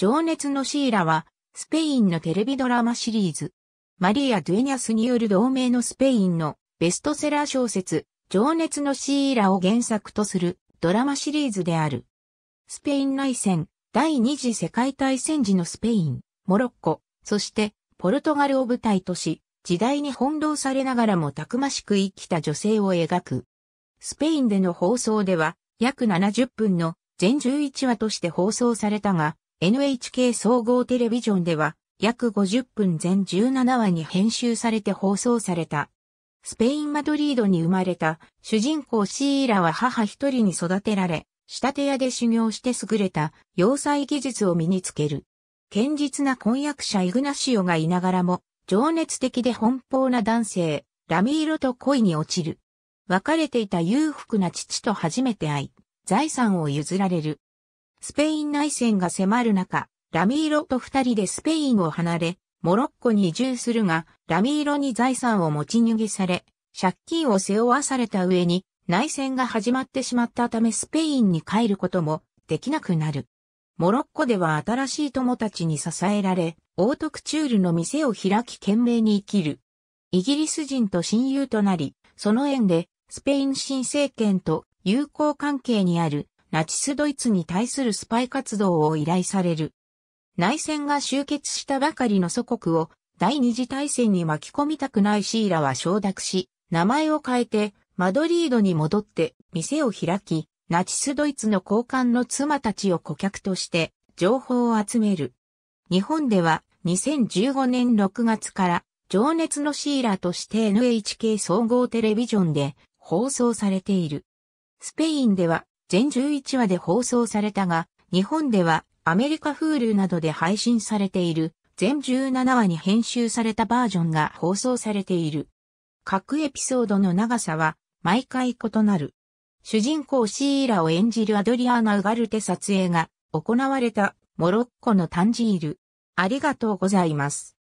情熱のシーラは、スペインのテレビドラマシリーズ。マリア・ドゥエニャスによる同名のスペインのベストセラー小説、情熱のシーラを原作とするドラマシリーズである。スペイン内戦、第二次世界大戦時のスペイン、モロッコ、そしてポルトガルを舞台とし、時代に翻弄されながらもたくましく生きた女性を描く。スペインでの放送では約70分の全11話として放送されたが、NHK 総合テレビジョンでは、約50分全17話に編集されて放送された。スペイン・マドリードに生まれた主人公シーラは母一人に育てられ、仕立て屋で修行して優れた要塞技術を身につける。堅実な婚約者イグナシオがいながらも、情熱的で奔放な男性、ラミーロと恋に落ちる。別れていた裕福な父と初めて会い、財産を譲られる。スペイン内戦が迫る中、ラミーロと二人でスペインを離れ、モロッコに移住するが、ラミーロに財産を持ち逃げされ、借金を背負わされた上に、内戦が始まってしまったためスペインに帰ることもできなくなる。モロッコでは新しい友達に支えられ、オートクチュールの店を開き懸命に生きる。イギリス人と親友となり、その縁でスペイン新政権と友好関係にあるナチスドイツに対するスパイ活動を依頼される。内戦が終結したばかりの祖国を第二次大戦に巻き込みたくないシーラは承諾し、名前を変えてマドリードに戻って店を開き、ナチスドイツの高官の妻たちを顧客として情報を集める。日本では2015年6月から情熱のシーラとして NHK 総合テレビジョンで放送されている。スペインでは全11話で放送されたが、日本ではアメリカフールなどで配信されている全17話に編集されたバージョンが放送されている。各エピソードの長さは毎回異なる。主人公シーラを演じるアドリアーナ・ウガルテ撮影が行われたモロッコのタンジール。ありがとうございます。